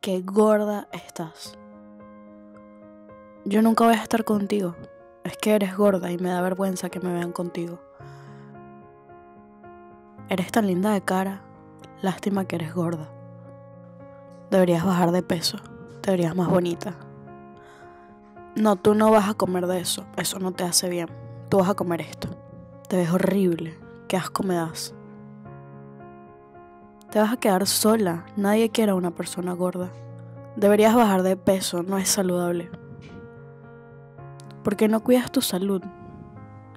qué gorda estás. Yo nunca voy a estar contigo. Es que eres gorda y me da vergüenza que me vean contigo. Eres tan linda de cara. Lástima que eres gorda. Deberías bajar de peso. Te verías más bonita. No, tú no vas a comer de eso. Eso no te hace bien. Tú vas a comer esto. Te ves horrible. Qué asco me das. Te vas a quedar sola, nadie quiere a una persona gorda. Deberías bajar de peso, no es saludable. ¿Por qué no cuidas tu salud?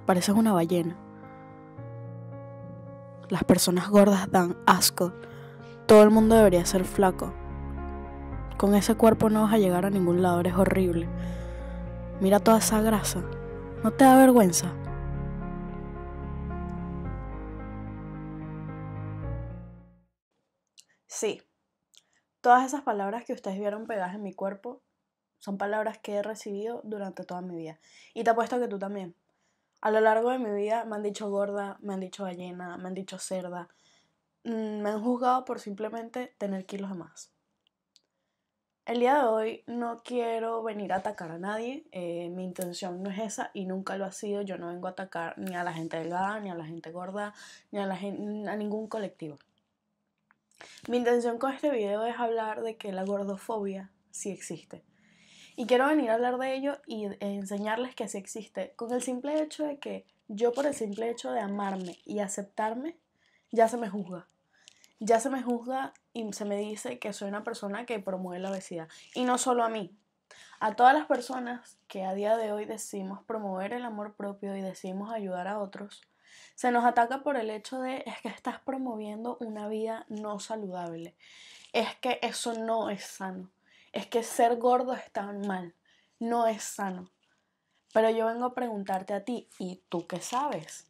Pareces una ballena. Las personas gordas dan asco. Todo el mundo debería ser flaco. Con ese cuerpo no vas a llegar a ningún lado, eres horrible. Mira toda esa grasa. ¿No te da vergüenza? Sí, todas esas palabras que ustedes vieron pegadas en mi cuerpo son palabras que he recibido durante toda mi vida. Y te apuesto que tú también. A lo largo de mi vida me han dicho gorda, me han dicho ballena, me han dicho cerda. Mm, me han juzgado por simplemente tener kilos de más. El día de hoy no quiero venir a atacar a nadie, eh, mi intención no es esa y nunca lo ha sido, yo no vengo a atacar ni a la gente delgada, ni a la gente gorda, ni a, la a ningún colectivo. Mi intención con este video es hablar de que la gordofobia sí existe. Y quiero venir a hablar de ello y enseñarles que sí existe, con el simple hecho de que yo por el simple hecho de amarme y aceptarme, ya se me juzga. Ya se me juzga y se me dice que soy una persona que promueve la obesidad. Y no solo a mí, a todas las personas que a día de hoy decimos promover el amor propio y decimos ayudar a otros, se nos ataca por el hecho de es que estás promoviendo una vida no saludable. Es que eso no es sano. Es que ser gordo está mal. No es sano. Pero yo vengo a preguntarte a ti, ¿y tú qué sabes?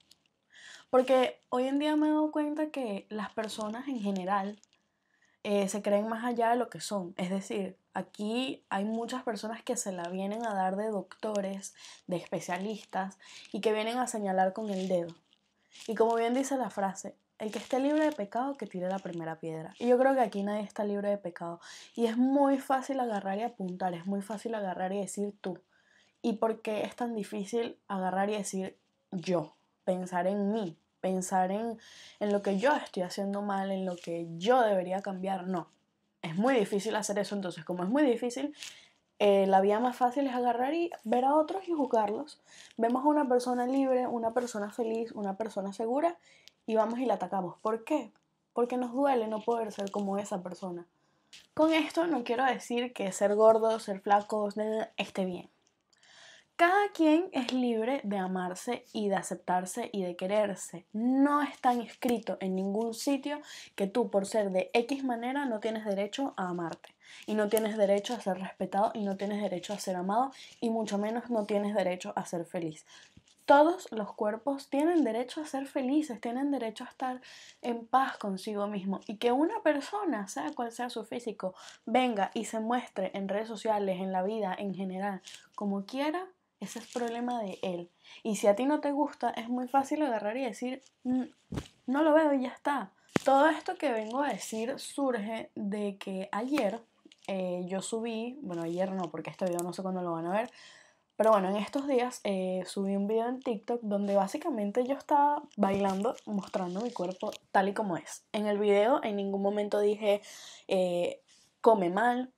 Porque hoy en día me he dado cuenta que las personas en general eh, se creen más allá de lo que son. Es decir, aquí hay muchas personas que se la vienen a dar de doctores, de especialistas y que vienen a señalar con el dedo. Y como bien dice la frase, el que esté libre de pecado que tire la primera piedra. Y yo creo que aquí nadie está libre de pecado. Y es muy fácil agarrar y apuntar, es muy fácil agarrar y decir tú. ¿Y por qué es tan difícil agarrar y decir yo? Pensar en mí, pensar en, en lo que yo estoy haciendo mal, en lo que yo debería cambiar. No, es muy difícil hacer eso. Entonces, como es muy difícil, eh, la vía más fácil es agarrar y ver a otros y juzgarlos. Vemos a una persona libre, una persona feliz, una persona segura y vamos y la atacamos. ¿Por qué? Porque nos duele no poder ser como esa persona. Con esto no quiero decir que ser gordos, ser flaco, esté bien. Cada quien es libre de amarse y de aceptarse y de quererse. No está escrito en ningún sitio que tú por ser de X manera no tienes derecho a amarte y no tienes derecho a ser respetado y no tienes derecho a ser amado y mucho menos no tienes derecho a ser feliz. Todos los cuerpos tienen derecho a ser felices, tienen derecho a estar en paz consigo mismo. Y que una persona, sea cual sea su físico, venga y se muestre en redes sociales, en la vida en general, como quiera, ese es problema de él. Y si a ti no te gusta, es muy fácil agarrar y decir, mm, no lo veo y ya está. Todo esto que vengo a decir surge de que ayer eh, yo subí, bueno, ayer no, porque este video no sé cuándo lo van a ver, pero bueno, en estos días eh, subí un video en TikTok donde básicamente yo estaba bailando, mostrando mi cuerpo tal y como es. En el video en ningún momento dije, eh, come mal,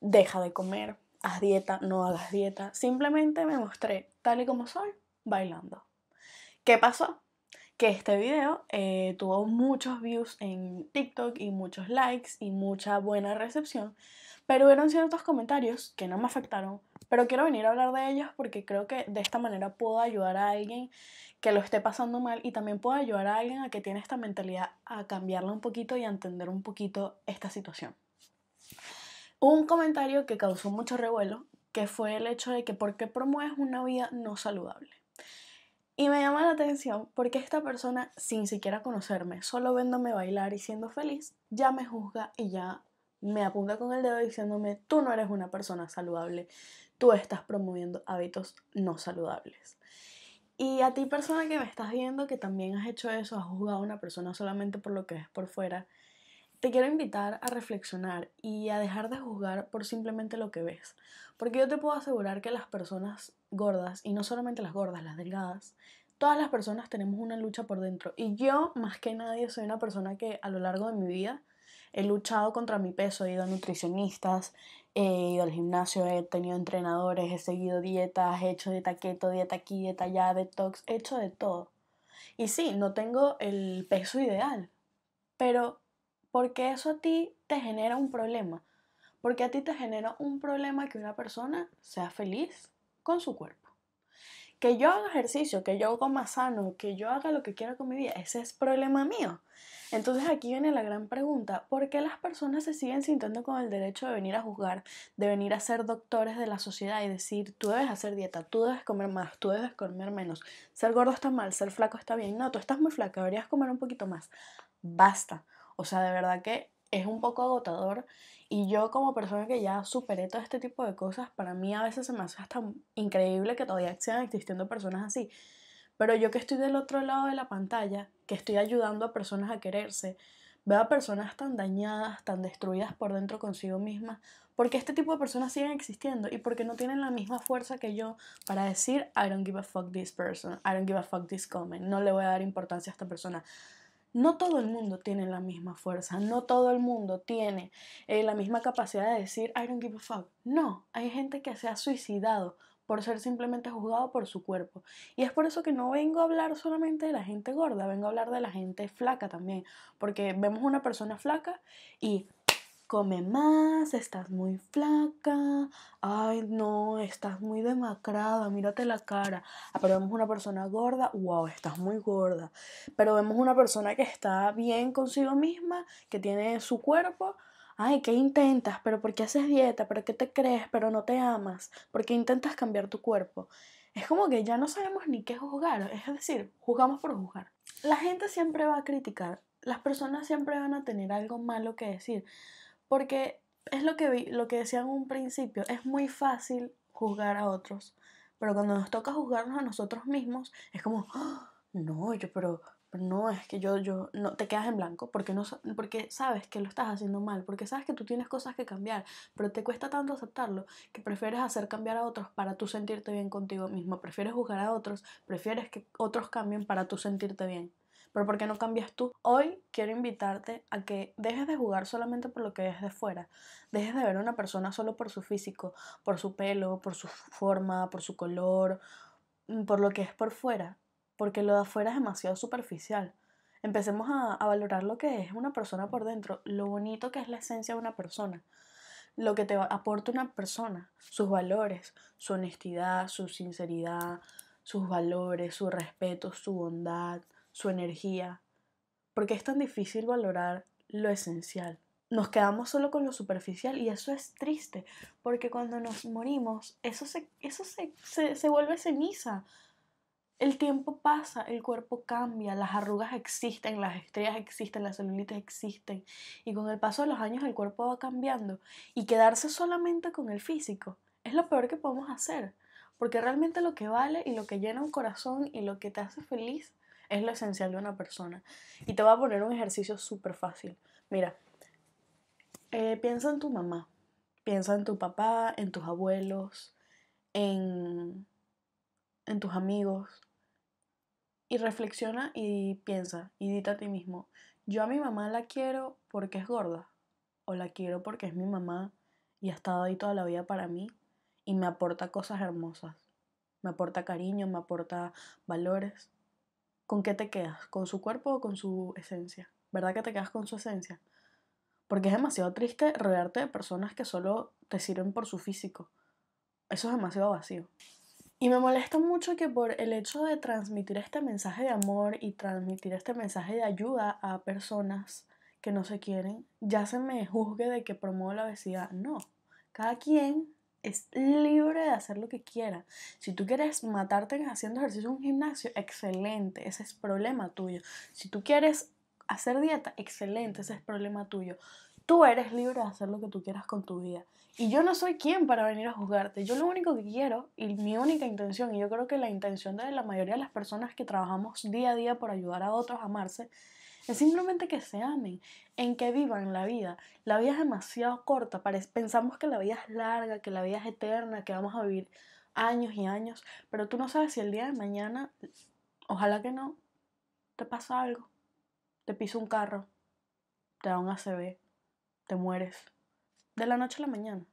deja de comer, haz dieta, no hagas dieta. Simplemente me mostré tal y como soy, bailando. ¿Qué pasó? Que este video eh, tuvo muchos views en TikTok y muchos likes y mucha buena recepción, pero hubieron ciertos comentarios que no me afectaron, pero quiero venir a hablar de ellos porque creo que de esta manera puedo ayudar a alguien que lo esté pasando mal y también puedo ayudar a alguien a que tiene esta mentalidad a cambiarla un poquito y a entender un poquito esta situación un comentario que causó mucho revuelo, que fue el hecho de que por qué promueves una vida no saludable. Y me llama la atención porque esta persona, sin siquiera conocerme, solo viéndome bailar y siendo feliz, ya me juzga y ya me apunta con el dedo diciéndome, tú no eres una persona saludable, tú estás promoviendo hábitos no saludables. Y a ti persona que me estás viendo, que también has hecho eso, has juzgado a una persona solamente por lo que es por fuera, te quiero invitar a reflexionar y a dejar de juzgar por simplemente lo que ves. Porque yo te puedo asegurar que las personas gordas, y no solamente las gordas, las delgadas, todas las personas tenemos una lucha por dentro. Y yo, más que nadie, soy una persona que a lo largo de mi vida he luchado contra mi peso, he ido a nutricionistas, he ido al gimnasio, he tenido entrenadores, he seguido dietas, he hecho dieta keto, dieta aquí, dieta allá, detox, he hecho de todo. Y sí, no tengo el peso ideal, pero porque eso a ti te genera un problema. Porque a ti te genera un problema que una persona sea feliz con su cuerpo. Que yo haga ejercicio, que yo más sano, que yo haga lo que quiera con mi vida, ese es problema mío. Entonces aquí viene la gran pregunta, ¿por qué las personas se siguen sintiendo con el derecho de venir a juzgar, de venir a ser doctores de la sociedad y decir, tú debes hacer dieta, tú debes comer más, tú debes comer menos, ser gordo está mal, ser flaco está bien, no, tú estás muy flaco, deberías comer un poquito más? Basta. O sea, de verdad que es un poco agotador y yo como persona que ya superé todo este tipo de cosas, para mí a veces se me hace hasta increíble que todavía sigan existiendo personas así. Pero yo que estoy del otro lado de la pantalla, que estoy ayudando a personas a quererse, veo a personas tan dañadas, tan destruidas por dentro consigo mismas, porque este tipo de personas siguen existiendo y porque no tienen la misma fuerza que yo para decir, I don't give a fuck this person, I don't give a fuck this comment, no le voy a dar importancia a esta persona no todo el mundo tiene la misma fuerza, no todo el mundo tiene eh, la misma capacidad de decir, I don't give a fuck. No, hay gente que se ha suicidado por ser simplemente juzgado por su cuerpo. Y es por eso que no vengo a hablar solamente de la gente gorda, vengo a hablar de la gente flaca también, porque vemos una persona flaca y come más, estás muy flaca, ay no, estás muy demacrada, mírate la cara. Ah, pero vemos una persona gorda, wow, estás muy gorda. Pero vemos una persona que está bien consigo misma, que tiene su cuerpo. Ay, ¿qué intentas? ¿Pero por qué haces dieta? ¿Pero qué te crees? ¿Pero no te amas? ¿Por qué intentas cambiar tu cuerpo? Es como que ya no sabemos ni qué juzgar, es decir, juzgamos por juzgar. La gente siempre va a criticar, las personas siempre van a tener algo malo que decir. Porque es lo que vi, lo que decía en un principio, es muy fácil juzgar a otros, pero cuando nos toca juzgarnos a nosotros mismos, es como, ¡Ah! no, yo, pero, no, es que yo, yo, no, te quedas en blanco, porque, no, porque sabes que lo estás haciendo mal, porque sabes que tú tienes cosas que cambiar, pero te cuesta tanto aceptarlo que prefieres hacer cambiar a otros para tú sentirte bien contigo mismo, prefieres juzgar a otros, prefieres que otros cambien para tú sentirte bien pero ¿por qué no cambias tú? Hoy quiero invitarte a que dejes de jugar solamente por lo que es de fuera, dejes de ver a una persona solo por su físico, por su pelo, por su forma, por su color, mm, por lo que es por fuera, porque lo de afuera es demasiado superficial. Empecemos a, a valorar lo que es una persona por dentro, lo bonito que es la esencia de una persona lo que te aporta una persona, sus valores, su honestidad, su sinceridad, sus valores, su respeto, su bondad, su energía, porque es tan difícil valorar lo esencial. Nos quedamos solo con lo superficial y eso es triste, porque cuando nos morimos, eso se, eso se, vuelve ceniza. El tiempo pasa, el cuerpo cambia, las arrugas existen, las estrellas existen, las celulitis existen y con el paso de los años el cuerpo va cambiando y quedarse solamente con el físico es lo peor que podemos hacer, porque realmente lo que vale y lo que llena un corazón y lo que te hace feliz es lo esencial de una persona. Y te va a poner un ejercicio súper fácil. Mira, eh, piensa en tu mamá, piensa en tu papá, en tus abuelos, en, en tus amigos. Y reflexiona y piensa y dite a ti mismo, yo a mi mamá la quiero porque es gorda o la quiero porque es mi mamá y ha estado ahí toda la vida para mí y me aporta cosas hermosas, me aporta cariño, me aporta valores. ¿con qué te quedas? ¿Con su cuerpo o con su esencia? ¿Verdad que te quedas con su esencia? Porque es demasiado triste rodearte de personas que solo te sirven por su físico. Eso es demasiado vacío. Y me molesta mucho que por el hecho de transmitir este mensaje de amor y transmitir este mensaje de ayuda a personas que no se quieren, ya se me juzgue de que promuevo la obesidad. No, cada quien es libre de hacer lo que quiera. Si tú quieres matarte haciendo ejercicio en un gimnasio, excelente, ese es problema tuyo. Si tú quieres hacer dieta, excelente, ese es problema tuyo. Tú eres libre de hacer lo que tú quieras con tu vida. Y yo no soy quien para venir a juzgarte. Yo lo único que quiero y mi única intención, y yo creo que la intención de la mayoría de las personas que trabajamos día a día por ayudar a otros a amarse, es simplemente que se amen, en que vivan la vida. La vida es demasiado corta, pensamos que la vida es larga, que la vida es eterna, que vamos a vivir años y años, pero tú no sabes si el día de mañana, ojalá que no, te pasa algo, te pisa un carro, te da un ACV, te mueres, de la noche a la mañana.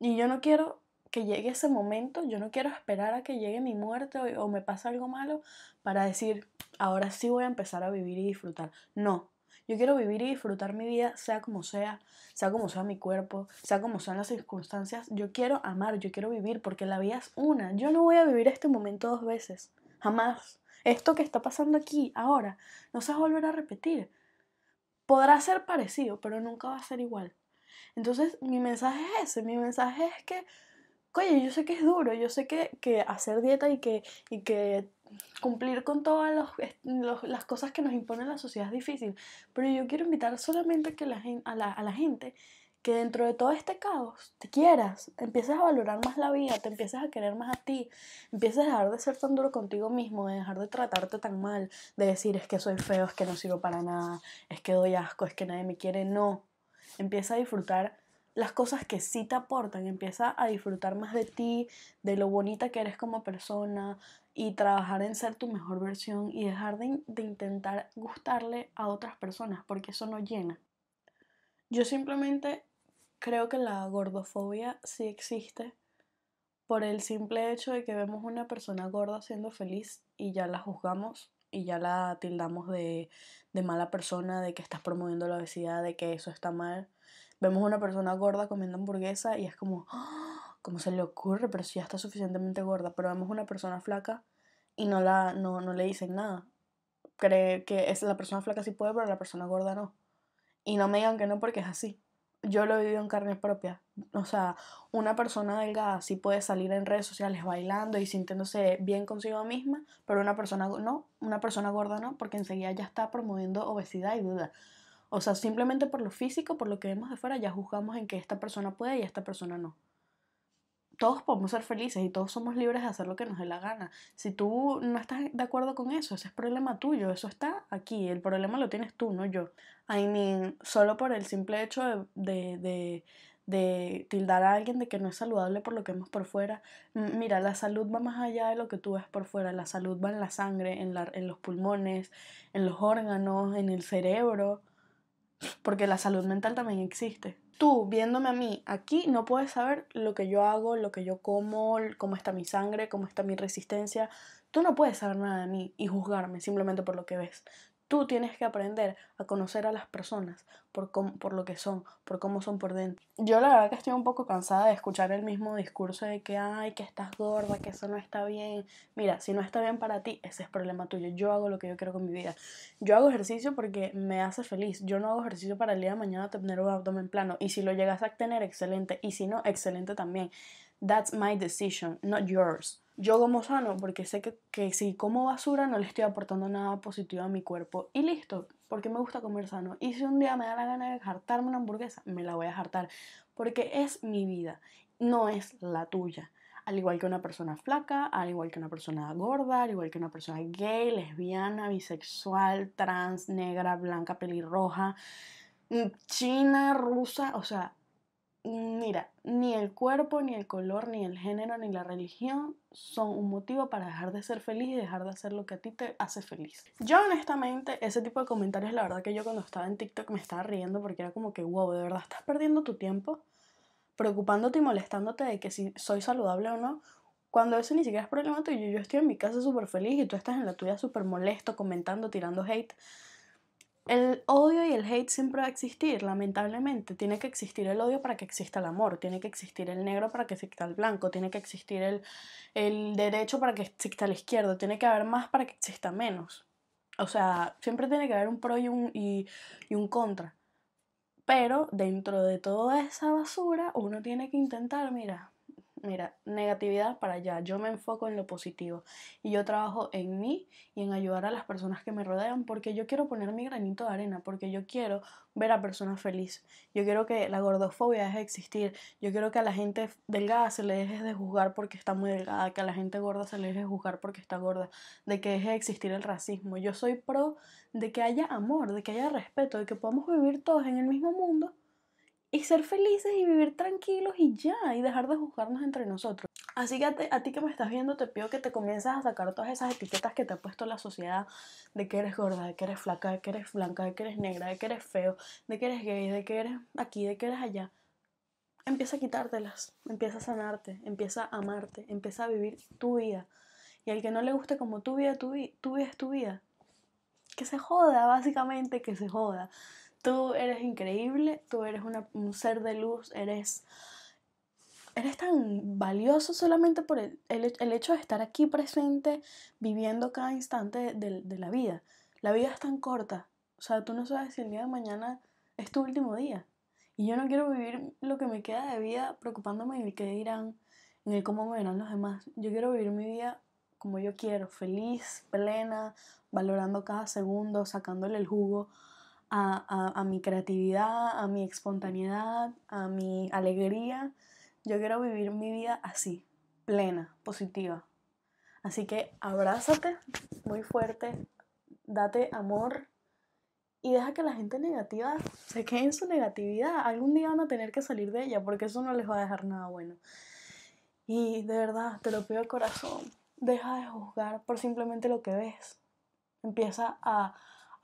Y yo no quiero que llegue ese momento, yo no quiero esperar a que llegue mi muerte o, me pase algo malo para decir, ahora sí voy a empezar a vivir y disfrutar. No, yo quiero vivir y disfrutar mi vida, sea como sea, sea como sea mi cuerpo, sea como sean las circunstancias. Yo quiero amar, yo quiero vivir, porque la vida es una. Yo no voy a vivir este momento dos veces, jamás. Esto que está pasando aquí, ahora, no se va a volver a repetir. Podrá ser parecido, pero nunca va a ser igual. Entonces, mi mensaje es ese, mi mensaje es que oye, yo sé que es duro, yo sé que, que hacer dieta y que, y que cumplir con todas las cosas que nos impone la sociedad es difícil, pero yo quiero invitar solamente que la, a, la, a la gente que dentro de todo este caos te quieras, empieces a valorar más la vida, te empieces a querer más a ti, empieces a dejar de ser tan duro contigo mismo, de dejar de tratarte tan mal, de decir es que soy feo, es que no sirvo para nada, es que doy asco, es que nadie me quiere, no. Empieza a disfrutar las cosas que sí te aportan, empieza a disfrutar más de ti, de lo bonita que eres como persona y trabajar en ser tu mejor versión y dejar de, intentar gustarle a otras personas porque eso no llena. Yo simplemente creo que la gordofobia sí existe por el simple hecho de que vemos una persona gorda siendo feliz y ya la juzgamos y ya la tildamos de, de, mala persona, de que estás promoviendo la obesidad, de que eso está mal vemos a una persona gorda comiendo hamburguesa y es como, ¡ah! ¿cómo se le ocurre? Pero si ya está suficientemente gorda, pero vemos a una persona flaca y no, la, no, no le dicen nada. Cree que es la persona flaca sí puede, pero la persona gorda no. Y no me digan que no porque es así. Yo lo he vivido en carne propia. O sea, una persona delgada sí puede salir en redes sociales bailando y sintiéndose bien consigo misma, pero una persona no, una persona gorda no, porque enseguida ya está promoviendo obesidad y duda. O sea, simplemente por lo físico, por lo que vemos de fuera, ya juzgamos en que esta persona puede y esta persona no. Todos podemos ser felices y todos somos libres de hacer lo que nos dé la gana. Si tú no estás de acuerdo con eso, ese es problema tuyo, eso está aquí, el problema lo tienes tú, no yo. I solo por el simple hecho de, de, tildar a alguien de que no es saludable por lo que vemos por fuera. Mira, la salud va más allá de lo que tú ves por fuera. La salud va en la sangre, en, en los pulmones, en los órganos, en el cerebro porque la salud mental también existe. Tú, viéndome a mí aquí, no puedes saber lo que yo hago, lo que yo como, cómo está mi sangre, cómo está mi resistencia. Tú no puedes saber nada de mí y juzgarme simplemente por lo que ves. Tú tienes que aprender a conocer a las personas por, por lo que son, por cómo son por dentro. Yo la verdad que estoy un poco cansada de escuchar el mismo discurso de que, ay, que estás gorda, que eso no está bien. Mira, si no está bien para ti, ese es problema tuyo. Yo hago lo que yo quiero con mi vida. Yo hago ejercicio porque me hace feliz. Yo no hago ejercicio para el día de mañana tener un abdomen plano. Y si lo llegas a tener, excelente. Y si no, excelente también. That's my decision, not yours yo como sano, porque sé que, que, si como basura no le estoy aportando nada positivo a mi cuerpo. Y listo, porque me gusta comer sano. Y si un día me da la gana de hartarme una hamburguesa, me la voy a hartar. Porque es mi vida, no es la tuya. Al igual que una persona flaca, al igual que una persona gorda, al igual que una persona gay, lesbiana, bisexual, trans, negra, blanca, pelirroja, mm, china, rusa, o sea, mira, ni el cuerpo, ni el color, ni el género, ni la religión son un motivo para dejar de ser feliz y dejar de hacer lo que a ti te hace feliz. Yo honestamente, ese tipo de comentarios, la verdad que yo cuando estaba en TikTok me estaba riendo porque era como que, wow, de verdad estás perdiendo tu tiempo preocupándote y molestándote de que si soy saludable o no, cuando eso ni siquiera es problema tuyo. Yo estoy en mi casa súper feliz y tú estás en la tuya súper molesto, comentando, tirando hate. El odio y el hate siempre va a existir, lamentablemente. Tiene que existir el odio para que exista el amor, tiene que existir el negro para que exista el blanco, tiene que existir el, derecho para que exista el izquierdo, tiene que haber más para que exista menos. O sea, siempre tiene que haber un pro y un, y un contra. Pero dentro de toda esa basura, uno tiene que intentar, mira, mira, negatividad para allá. Yo me enfoco en lo positivo y yo trabajo en mí y en ayudar a las personas que me rodean porque yo quiero poner mi granito de arena, porque yo quiero ver a personas felices. Yo quiero que la gordofobia deje de existir. Yo quiero que a la gente delgada se le deje de juzgar porque está muy delgada, que a la gente gorda se le deje de juzgar porque está gorda, de que deje de existir el racismo. Yo soy pro de que haya amor, de que haya respeto, de que podamos vivir todos en el mismo mundo y ser felices y vivir tranquilos y ya, y dejar de juzgarnos entre nosotros. Así que a, ti que me estás viendo, te pido que te comiences a sacar todas esas etiquetas que te ha puesto la sociedad de que eres gorda, de que eres flaca, de que eres blanca, de que eres negra, de que eres feo, de que eres gay, de que eres aquí, de que eres allá. Empieza a quitártelas, empieza a sanarte, empieza a amarte, empieza a vivir tu vida. Y al que no le guste como tu vida, tu, tu vida tu vida. Que se joda, básicamente, que se joda tú eres increíble, tú eres una, un ser de luz, eres, eres tan valioso solamente por el, hecho de estar aquí presente, viviendo cada instante de, la vida. La vida es tan corta, o sea, tú no sabes si el día de mañana es tu último día. Y yo no quiero vivir lo que me queda de vida preocupándome en qué dirán, en cómo me verán los demás. Yo quiero vivir mi vida como yo quiero, feliz, plena, valorando cada segundo, sacándole el jugo a, mi creatividad, a mi espontaneidad, a mi alegría. Yo quiero vivir mi vida así, plena, positiva. Así que abrázate muy fuerte, date amor y deja que la gente negativa se quede en su negatividad. Algún día van a tener que salir de ella porque eso no les va a dejar nada bueno. Y de verdad, te lo pido al corazón, deja de juzgar por simplemente lo que ves. Empieza a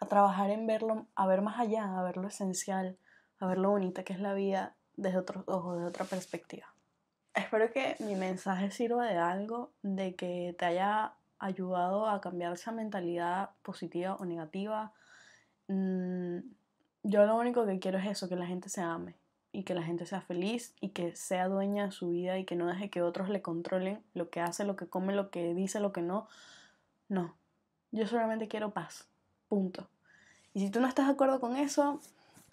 a trabajar en verlo, a ver más allá, a ver lo esencial, a ver lo bonita que es la vida desde otros ojos, de otra perspectiva. Espero que mi mensaje sirva de algo, de que te haya ayudado a cambiar esa mentalidad positiva o negativa. Mm, yo lo único que quiero es eso, que la gente se ame y que la gente sea feliz y que sea dueña de su vida y que no deje que otros le controlen lo que hace, lo que come, lo que dice, lo que no. No, yo solamente quiero paz. Punto. Y si tú no estás de acuerdo con eso,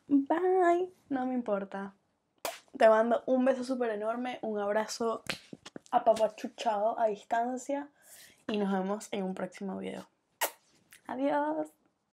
bye, no me importa. Te mando un beso súper enorme, un abrazo a apapachuchado a distancia y nos vemos en un próximo video. Adiós.